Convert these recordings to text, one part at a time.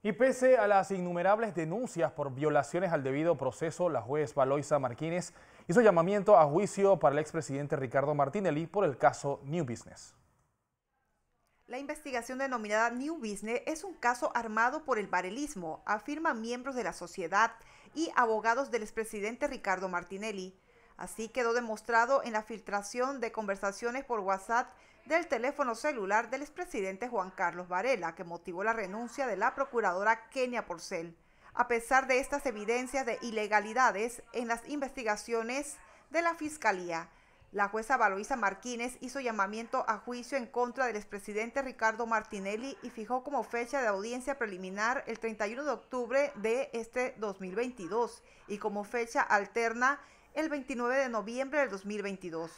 Y pese a las innumerables denuncias por violaciones al debido proceso, la juez Valoisa Martínez hizo llamamiento a juicio para el expresidente Ricardo Martinelli por el caso New Business. La investigación denominada New Business es un caso armado por el barelismo, afirman miembros de la sociedad y abogados del expresidente Ricardo Martinelli. Así quedó demostrado en la filtración de conversaciones por WhatsApp del teléfono celular del expresidente Juan Carlos Varela, que motivó la renuncia de la procuradora Kenia Porcel. A pesar de estas evidencias de ilegalidades en las investigaciones de la Fiscalía, la jueza Valoisa Martínez hizo llamamiento a juicio en contra del expresidente Ricardo Martinelli y fijó como fecha de audiencia preliminar el 31 de octubre de este 2022 y como fecha alterna el 29 de noviembre del 2022.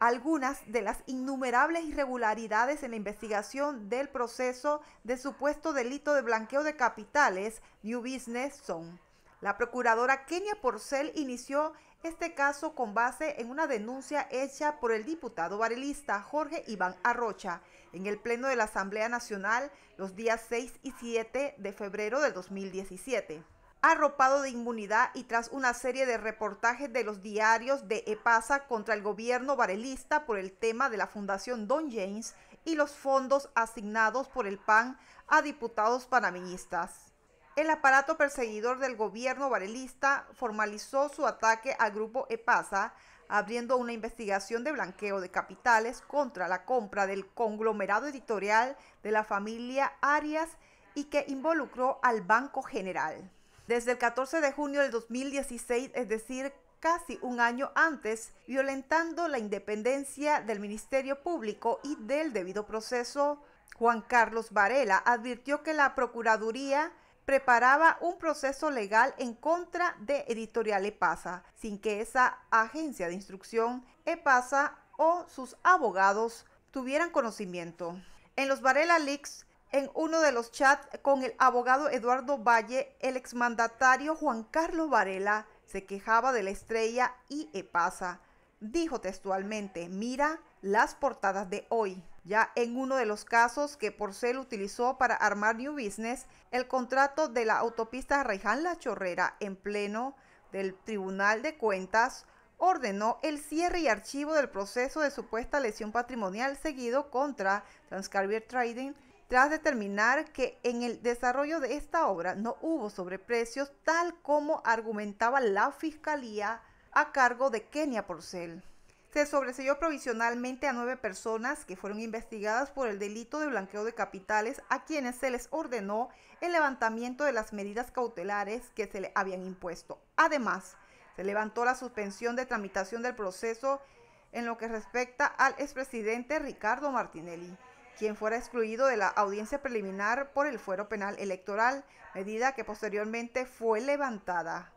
Algunas de las innumerables irregularidades en la investigación del proceso de supuesto delito de blanqueo de capitales New Business son. La procuradora Kenia Porcel inició este caso con base en una denuncia hecha por el diputado barelista Jorge Iván Arrocha en el Pleno de la Asamblea Nacional los días 6 y 7 de febrero del 2017 arropado de inmunidad y tras una serie de reportajes de los diarios de EPASA contra el gobierno varelista por el tema de la Fundación Don James y los fondos asignados por el PAN a diputados panameñistas. El aparato perseguidor del gobierno varelista formalizó su ataque al grupo EPASA, abriendo una investigación de blanqueo de capitales contra la compra del conglomerado editorial de la familia Arias y que involucró al Banco General. Desde el 14 de junio del 2016, es decir, casi un año antes, violentando la independencia del Ministerio Público y del debido proceso, Juan Carlos Varela advirtió que la Procuraduría preparaba un proceso legal en contra de Editorial EPASA, sin que esa agencia de instrucción EPASA o sus abogados tuvieran conocimiento. En los Varela Leaks en uno de los chats con el abogado Eduardo Valle, el exmandatario Juan Carlos Varela se quejaba de la estrella y Epasa. Dijo textualmente, mira las portadas de hoy. Ya en uno de los casos que Porcel utilizó para armar New Business, el contrato de la autopista Reján La Chorrera en pleno del Tribunal de Cuentas ordenó el cierre y archivo del proceso de supuesta lesión patrimonial seguido contra Transcarrier Trading tras determinar que en el desarrollo de esta obra no hubo sobreprecios tal como argumentaba la Fiscalía a cargo de Kenia Porcel. Se sobreseyó provisionalmente a nueve personas que fueron investigadas por el delito de blanqueo de capitales a quienes se les ordenó el levantamiento de las medidas cautelares que se le habían impuesto. Además, se levantó la suspensión de tramitación del proceso en lo que respecta al expresidente Ricardo Martinelli quien fuera excluido de la audiencia preliminar por el fuero penal electoral, medida que posteriormente fue levantada.